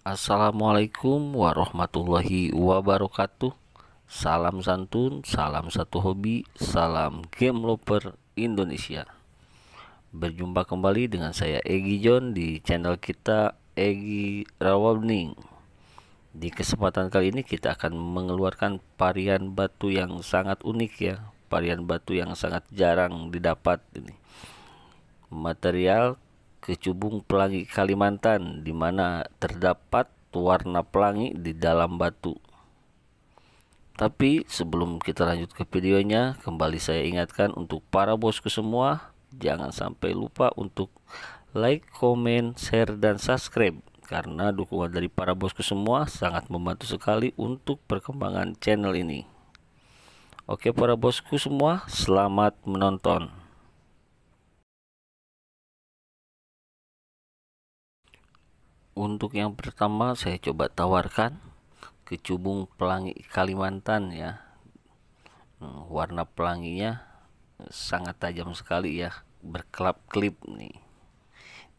Assalamualaikum warahmatullahi wabarakatuh Salam santun, salam satu hobi, salam game lover Indonesia Berjumpa kembali dengan saya Egi John di channel kita Egi Rawabning Di kesempatan kali ini kita akan mengeluarkan varian batu yang sangat unik ya Varian batu yang sangat jarang didapat ini Material ke Cubung Pelangi Kalimantan di mana terdapat warna pelangi di dalam batu. Tapi sebelum kita lanjut ke videonya, kembali saya ingatkan untuk para bosku semua, jangan sampai lupa untuk like, komen, share, dan subscribe. Karena dukungan dari para bosku semua sangat membantu sekali untuk perkembangan channel ini. Oke para bosku semua, selamat menonton. untuk yang pertama saya coba tawarkan ke cubung pelangi Kalimantan ya hmm, warna pelanginya sangat tajam sekali ya berkelap klip nih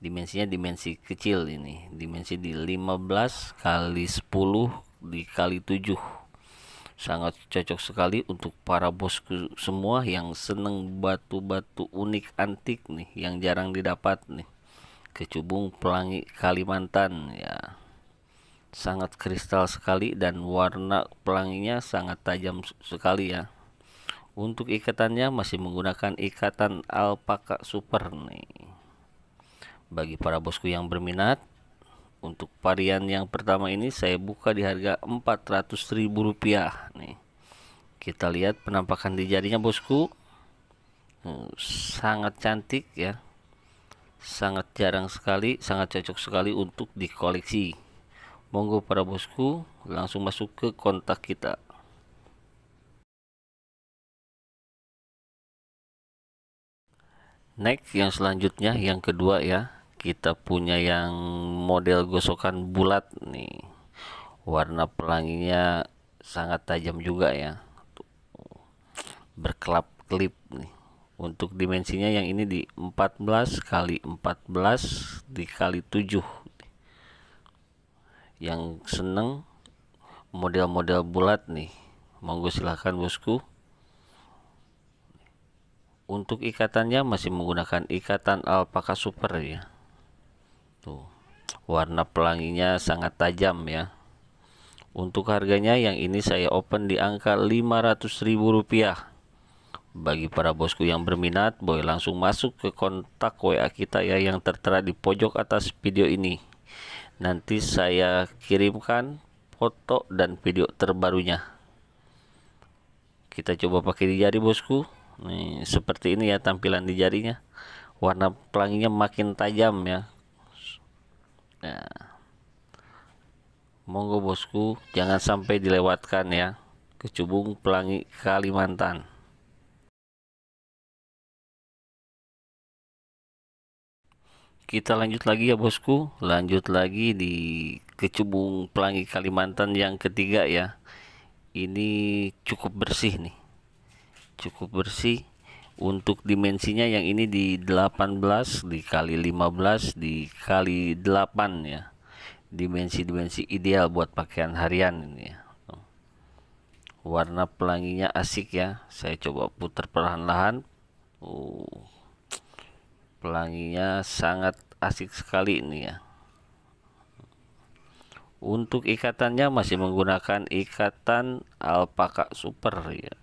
dimensinya dimensi kecil ini dimensi di 15 kali 10 dikali 7 sangat cocok sekali untuk para bosku semua yang seneng batu-batu unik antik nih yang jarang didapat nih ke Cubung Pelangi Kalimantan ya sangat kristal sekali dan warna pelanginya sangat tajam sekali ya untuk ikatannya masih menggunakan ikatan alpaka super nih bagi para bosku yang berminat untuk varian yang pertama ini saya buka di harga rp rupiah nih kita lihat penampakan di jarinya bosku hmm, sangat cantik ya sangat jarang sekali, sangat cocok sekali untuk dikoleksi. Monggo para bosku, langsung masuk ke kontak kita. Next yang selanjutnya yang kedua ya, kita punya yang model gosokan bulat nih. Warna pelanginya sangat tajam juga ya. Berkelap-kelip nih untuk dimensinya yang ini di 14 kali 14 dikali 7 yang seneng model-model bulat nih monggo silahkan bosku untuk ikatannya masih menggunakan ikatan alpaka super ya tuh warna pelanginya sangat tajam ya untuk harganya yang ini saya open di angka 500.000 rupiah bagi para bosku yang berminat, boleh langsung masuk ke kontak WA kita ya yang tertera di pojok atas video ini. Nanti saya kirimkan foto dan video terbarunya. Kita coba pakai di jari bosku. Nih, seperti ini ya tampilan di jarinya. Warna pelanginya makin tajam ya. Nah. Monggo bosku, jangan sampai dilewatkan ya. Kecubung Pelangi Kalimantan. kita lanjut lagi ya bosku lanjut lagi di kecubung pelangi Kalimantan yang ketiga ya ini cukup bersih nih cukup bersih untuk dimensinya yang ini di 18 dikali 15 dikali 8 ya dimensi-dimensi ideal buat pakaian harian ini ya warna pelanginya asik ya saya coba putar perlahan-lahan uh pelanginya sangat asik sekali ini ya untuk ikatannya masih menggunakan ikatan alpaka super ya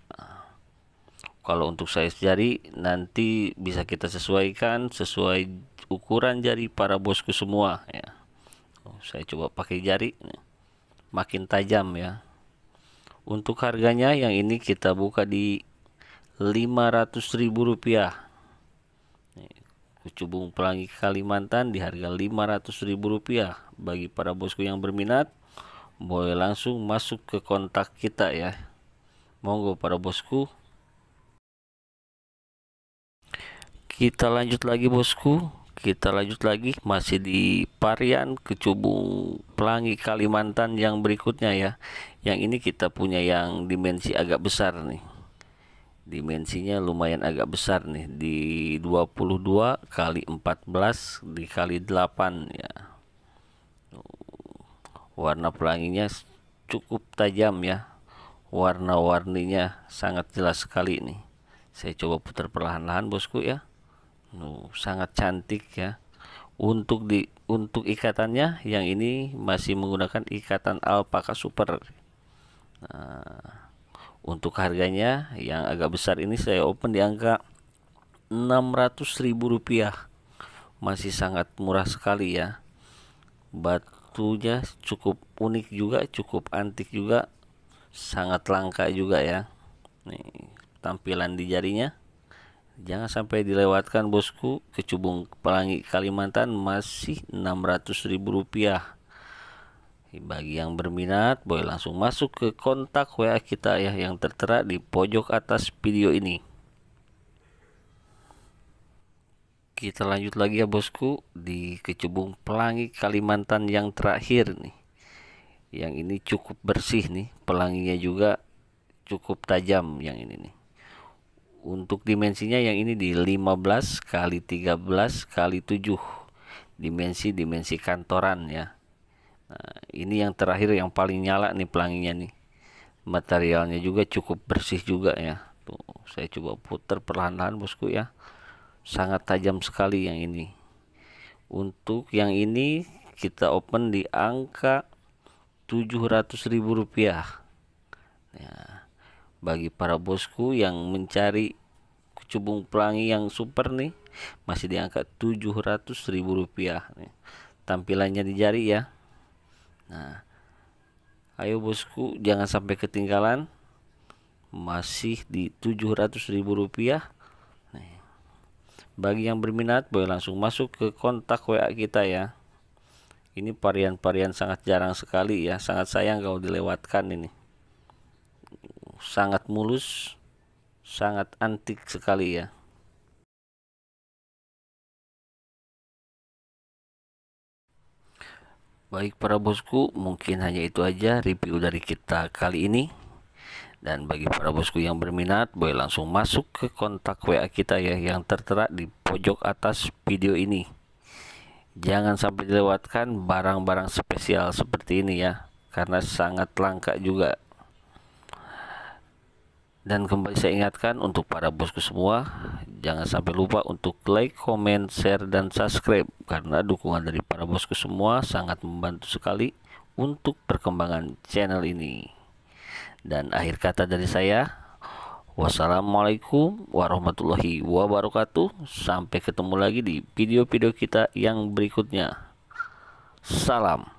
kalau untuk size jari nanti bisa kita sesuaikan sesuai ukuran jari para bosku semua ya saya coba pakai jari makin tajam ya untuk harganya yang ini kita buka di 500.000 ribu rupiah Cubung Pelangi Kalimantan di harga Rp500.000 bagi para bosku yang berminat boleh langsung masuk ke kontak kita ya monggo para bosku kita lanjut lagi bosku kita lanjut lagi masih di varian kecubung pelangi Kalimantan yang berikutnya ya yang ini kita punya yang dimensi agak besar nih dimensinya lumayan agak besar nih di 22 kali 14 dikali 8 ya warna pelanginya cukup tajam ya warna-warninya sangat jelas sekali nih saya coba putar perlahan-lahan bosku ya Nuh, sangat cantik ya untuk di untuk ikatannya yang ini masih menggunakan ikatan alpaka super nah untuk harganya yang agak besar ini saya open di angka 600.000 rupiah, Masih sangat murah sekali ya. Batunya cukup unik juga, cukup antik juga, sangat langka juga ya. Nih, tampilan di jarinya. Jangan sampai dilewatkan bosku. Kecubung Pelangi Kalimantan masih Rp600.000. Bagi yang berminat, boleh langsung masuk ke kontak WA kita ya yang tertera di pojok atas video ini. Kita lanjut lagi ya bosku di kecubung pelangi Kalimantan yang terakhir nih. Yang ini cukup bersih nih, pelanginya juga cukup tajam yang ini nih. Untuk dimensinya yang ini di 15 kali 13 kali 7. Dimensi-dimensi kantoran ya ini yang terakhir yang paling nyala nih pelanginya nih materialnya juga cukup bersih juga ya tuh saya coba putar perlahan-lahan bosku ya sangat tajam sekali yang ini untuk yang ini kita open di angka tujuh ratus ribu rupiah ya, bagi para bosku yang mencari kecubung pelangi yang super nih masih di angka tujuh ratus ribu rupiah nih. tampilannya di jari ya Nah, ayo bosku, jangan sampai ketinggalan. Masih di Rp700.000. Nih. Bagi yang berminat, boleh langsung masuk ke kontak WA kita ya. Ini varian-varian sangat jarang sekali ya, sangat sayang kalau dilewatkan ini. Sangat mulus, sangat antik sekali ya. Baik para bosku, mungkin hanya itu aja review dari kita kali ini. Dan bagi para bosku yang berminat, boleh langsung masuk ke kontak WA kita ya yang tertera di pojok atas video ini. Jangan sampai dilewatkan barang-barang spesial seperti ini ya, karena sangat langka juga dan kembali saya ingatkan untuk para bosku semua jangan sampai lupa untuk like, comment, share dan subscribe karena dukungan dari para bosku semua sangat membantu sekali untuk perkembangan channel ini. Dan akhir kata dari saya, wassalamualaikum warahmatullahi wabarakatuh. Sampai ketemu lagi di video-video kita yang berikutnya. Salam.